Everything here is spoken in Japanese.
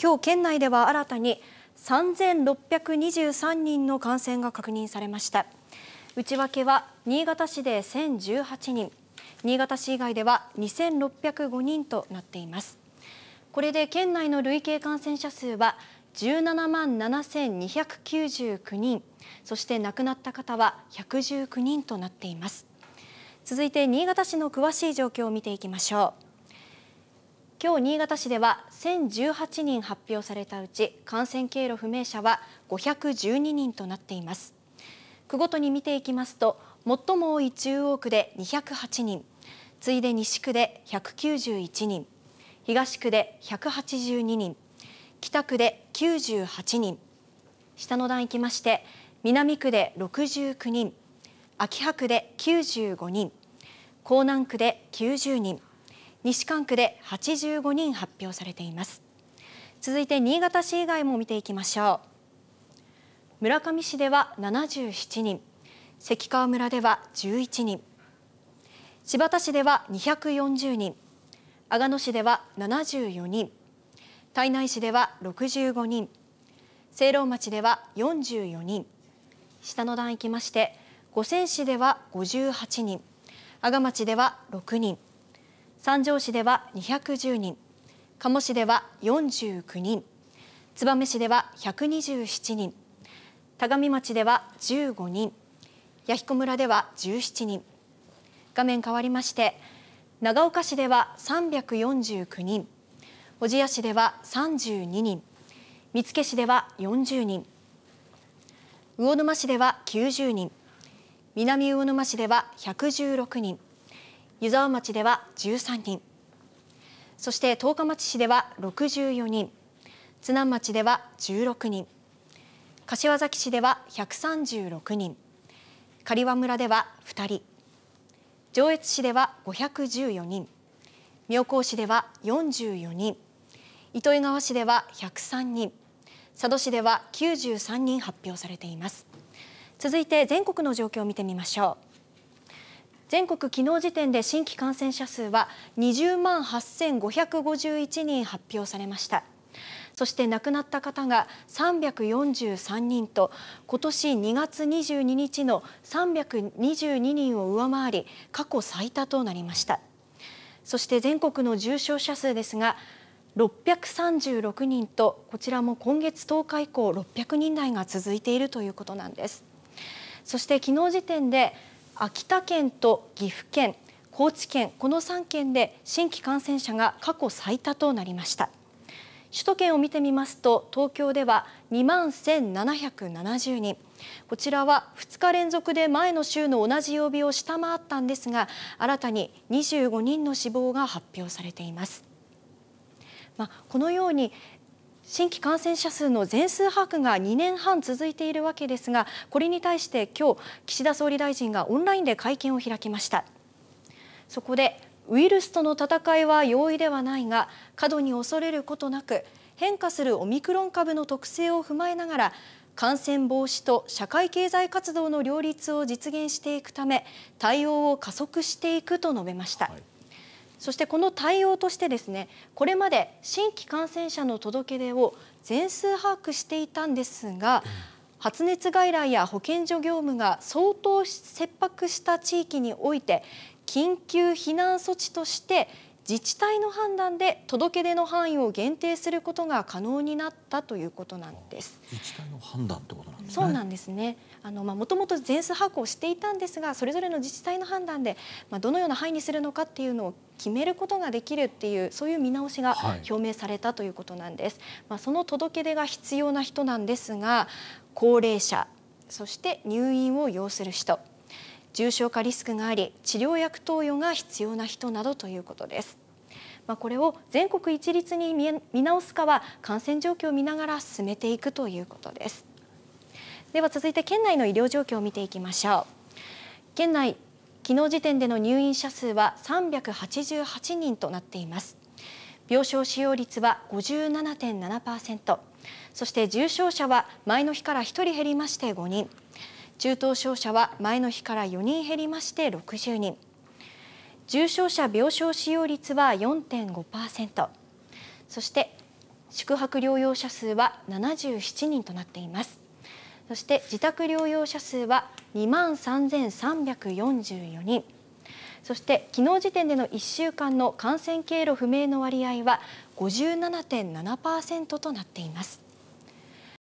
今日県内では新たに3623人の感染が確認されました内訳は新潟市で1018人新潟市以外では2605人となっていますこれで県内の累計感染者数は17万7299人そして亡くなった方は119人となっています続いて新潟市の詳しい状況を見ていきましょう今日新潟市では1018人発表されたうち感染経路不明者は512人となっています区ごとに見ていきますと最も多い中央区で208人次いで西区で191人東区で182人北区で98人下の段行きまして南区で69人秋葉区で95人江南区で90人西関区で85人発表されています続いて新潟市以外も見ていきましょう村上市では77人関川村では11人柴田市では240人阿賀野市では74人胎内市では65人聖籠町では44人下の段行きまして五泉市では58人阿賀町では6人三条市では210人、加茂市では49人、燕市では127人、田上町では15人、弥彦村では17人。画面変わりまして、長岡市では349人、小千谷市では32人、見附市では40人、魚沼市では90人、南魚沼市では116人。湯沢町では13人そして十日町市では64人津南町では16人柏崎市では136人刈羽村では2人上越市では514人妙高市では44人糸魚川市では103人佐渡市では93人発表されています続いて全国の状況を見てみましょう全国昨日時点で新規感染者数は20万8551人発表されましたそして亡くなった方が343人と今年2月22日の322人を上回り過去最多となりましたそして全国の重症者数ですが636人とこちらも今月10日以降600人台が続いているということなんですそして昨日時点で秋田県と岐阜県、高知県、この3県で新規感染者が過去最多となりました。首都圏を見てみますと東京では2万1770人こちらは2日連続で前の週の同じ曜日を下回ったんですが新たに25人の死亡が発表されています。まあ、このように新規感染者数の全数把握が2年半続いているわけですがこれに対して今日岸田総理大臣がオンラインで会見を開きましたそこでウイルスとの戦いは容易ではないが過度に恐れることなく変化するオミクロン株の特性を踏まえながら感染防止と社会経済活動の両立を実現していくため対応を加速していくと述べました、はいそしてこの対応としてですねこれまで新規感染者の届け出を全数把握していたんですが、発熱外来や保健所業務が相当切迫した地域において緊急避難措置として自治体の判断で届け出の範囲を限定することが可能になったということなんです。自治体の判断ってことなんですね。そうなんですね。あのまあ元々全数把握をしていたんですが、それぞれの自治体の判断でまあどのような範囲にするのかっていうのを決めることができるっていうそういう見直しが表明されたということなんです。はい、まあその届け出が必要な人なんですが、高齢者、そして入院を要する人。重症化リスクがあり治療薬投与が必要な人などということです。まあ、これを全国一律に見直すかは感染状況を見ながら進めていくということです。では続いて県内の医療状況を見ていきましょう。県内昨日時点での入院者数は388人となっています。病床使用率は57.7%、そして重症者は前の日から1人減りまして5人。中等症者は前の日から4人減りまして60人重症者病床使用率は4.5%そして宿泊療養者数は77人となっていますそして自宅療養者数は2万3344人そして昨日時点での1週間の感染経路不明の割合は57.7%となっています